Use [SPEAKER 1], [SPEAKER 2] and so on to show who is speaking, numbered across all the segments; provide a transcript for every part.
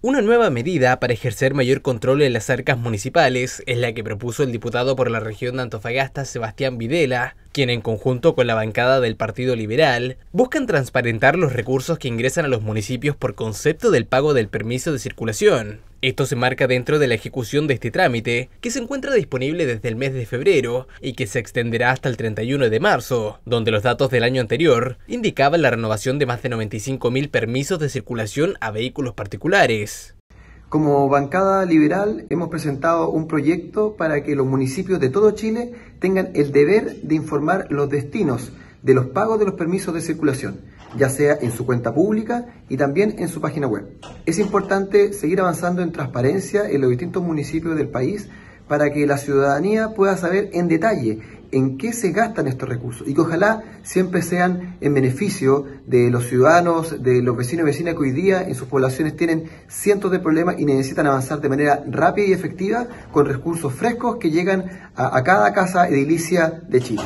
[SPEAKER 1] Una nueva medida para ejercer mayor control en las arcas municipales es la que propuso el diputado por la región de Antofagasta Sebastián Videla, quien en conjunto con la bancada del Partido Liberal buscan transparentar los recursos que ingresan a los municipios por concepto del pago del permiso de circulación. Esto se marca dentro de la ejecución de este trámite, que se encuentra disponible desde el mes de febrero y que se extenderá hasta el 31 de marzo, donde los datos del año anterior indicaban la renovación de más de 95.000 permisos de circulación a vehículos particulares.
[SPEAKER 2] Como bancada liberal hemos presentado un proyecto para que los municipios de todo Chile tengan el deber de informar los destinos de los pagos de los permisos de circulación, ya sea en su cuenta pública y también en su página web. Es importante seguir avanzando en transparencia en los distintos municipios del país para que la ciudadanía pueda saber en detalle en qué se gastan estos recursos y que ojalá siempre sean en beneficio de los ciudadanos, de los vecinos y vecinas que hoy día en sus poblaciones tienen cientos de problemas y necesitan avanzar de manera rápida y efectiva con recursos frescos que llegan a, a cada casa edilicia de Chile.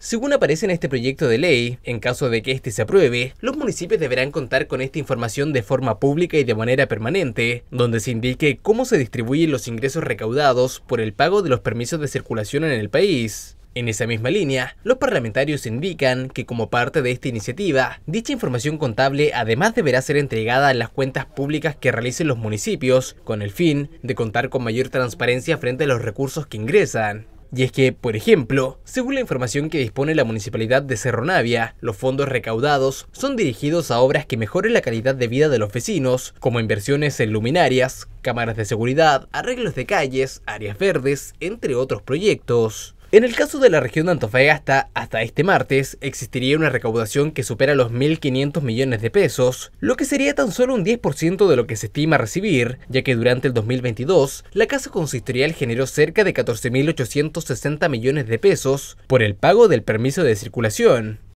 [SPEAKER 1] Según aparece en este proyecto de ley, en caso de que este se apruebe, los municipios deberán contar con esta información de forma pública y de manera permanente, donde se indique cómo se distribuyen los ingresos recaudados por el pago de los permisos de circulación en el país. En esa misma línea, los parlamentarios indican que como parte de esta iniciativa, dicha información contable además deberá ser entregada a las cuentas públicas que realicen los municipios, con el fin de contar con mayor transparencia frente a los recursos que ingresan. Y es que, por ejemplo, según la información que dispone la municipalidad de Cerro Navia, los fondos recaudados son dirigidos a obras que mejoren la calidad de vida de los vecinos, como inversiones en luminarias, cámaras de seguridad, arreglos de calles, áreas verdes, entre otros proyectos. En el caso de la región de Antofagasta, hasta este martes existiría una recaudación que supera los 1.500 millones de pesos, lo que sería tan solo un 10% de lo que se estima recibir, ya que durante el 2022 la Casa Consistorial generó cerca de 14.860 millones de pesos por el pago del permiso de circulación.